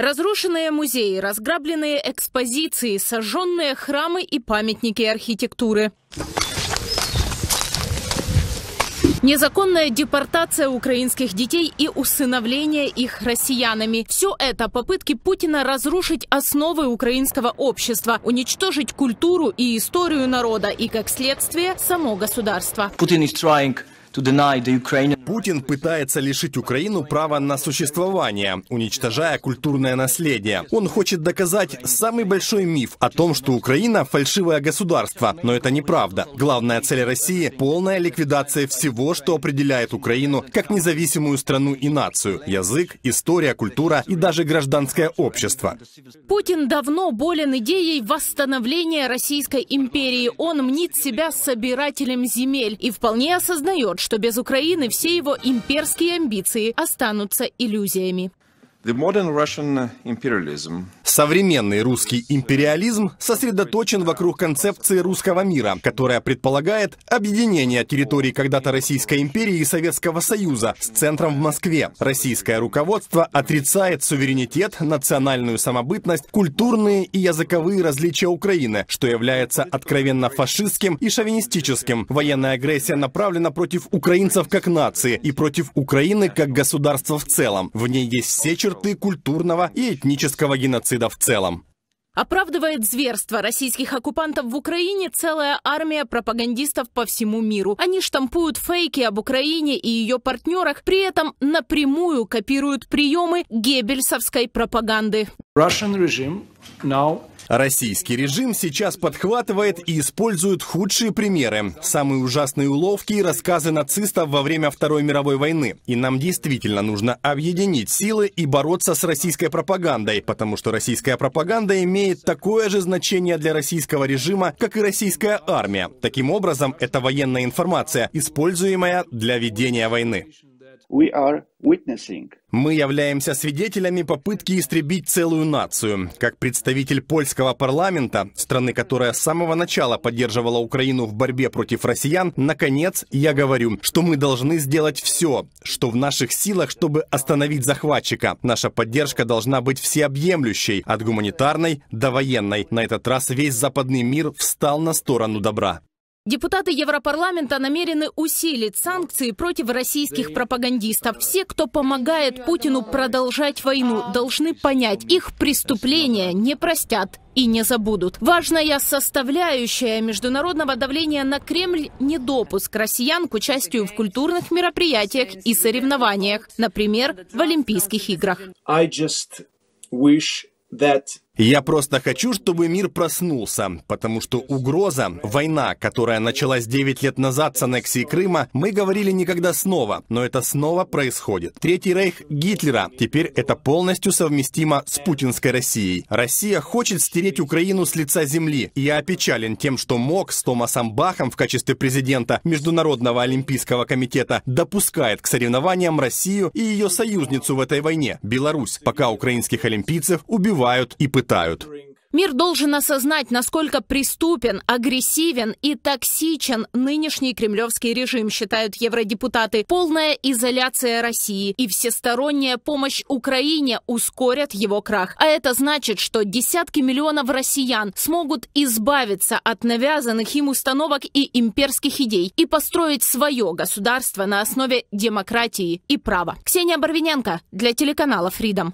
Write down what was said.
Разрушенные музеи, разграбленные экспозиции, сожженные храмы и памятники архитектуры. Незаконная депортация украинских детей и усыновление их россиянами. Все это попытки Путина разрушить основы украинского общества, уничтожить культуру и историю народа и, как следствие, само государство. Путин is trying to deny the Ukrainian Путин пытается лишить Украину права на существование, уничтожая культурное наследие. Он хочет доказать самый большой миф о том, что Украина — фальшивое государство, но это неправда. Главная цель России — полная ликвидация всего, что определяет Украину как независимую страну и нацию — язык, история, культура и даже гражданское общество. Путин давно болен идеей восстановления Российской империи. Он мнит себя собирателем земель и вполне осознает, что без Украины все его имперские амбиции останутся иллюзиями. The modern Russian imperialism Современный русский империализм сосредоточен вокруг концепции русского мира, которая предполагает объединение территорий когда-то Российской империи и Советского Союза с центром в Москве. Российское руководство отрицает суверенитет, национальную самобытность, культурные и языковые различия Украины, что является откровенно фашистским и шовинистическим. Военная агрессия направлена против украинцев как нации и против Украины как государства в целом. В ней есть все черты культурного и этнического геноцида в целом. Оправдывает зверство российских оккупантов в Украине целая армия пропагандистов по всему миру. Они штампуют фейки об Украине и ее партнерах, при этом напрямую копируют приемы геббельсовской пропаганды. Russian regime now Российский режим сейчас подхватывает и использует худшие примеры, самые ужасные уловки и рассказы нацистов во время Второй мировой войны. И нам действительно нужно объединить силы и бороться с российской пропагандой, потому что российская пропаганда имеет такое же значение для российского режима, как и российская армия. Таким образом, это военная информация, используемая для ведения войны. We are witnessing. Мы являемся свидетелями попытки истребить целую нацию. Как представитель польского парламента, страны, которая с самого начала поддерживала Украину в борьбе против россиян, наконец я говорю, что мы должны сделать все, что в наших силах, чтобы остановить захватчика. Наша поддержка должна быть всеобъемлющей, от гуманитарной до военной. На этот раз весь западный мир встал на сторону добра. Депутаты Европарламента намерены усилить санкции против российских пропагандистов. Все, кто помогает Путину продолжать войну, должны понять, их преступления не простят и не забудут. Важная составляющая международного давления на Кремль – недопуск россиян к участию в культурных мероприятиях и соревнованиях, например, в Олимпийских играх. Я просто хочу, чтобы мир проснулся, потому что угроза, война, которая началась 9 лет назад с аннексией Крыма, мы говорили никогда снова, но это снова происходит. Третий рейх Гитлера, теперь это полностью совместимо с путинской Россией. Россия хочет стереть Украину с лица земли. я опечален тем, что МОК с Томасом Бахом в качестве президента Международного Олимпийского комитета допускает к соревнованиям Россию и ее союзницу в этой войне, Беларусь, пока украинских олимпийцев убивают и пытают пытают. Мир должен осознать, насколько преступен, агрессивен и токсичен нынешний кремлевский режим, считают евродепутаты. Полная изоляция России и всесторонняя помощь Украине ускорят его крах. А это значит, что десятки миллионов россиян смогут избавиться от навязанных им установок и имперских идей и построить свое государство на основе демократии и права. Ксения Барвиненко для телеканала Freedom.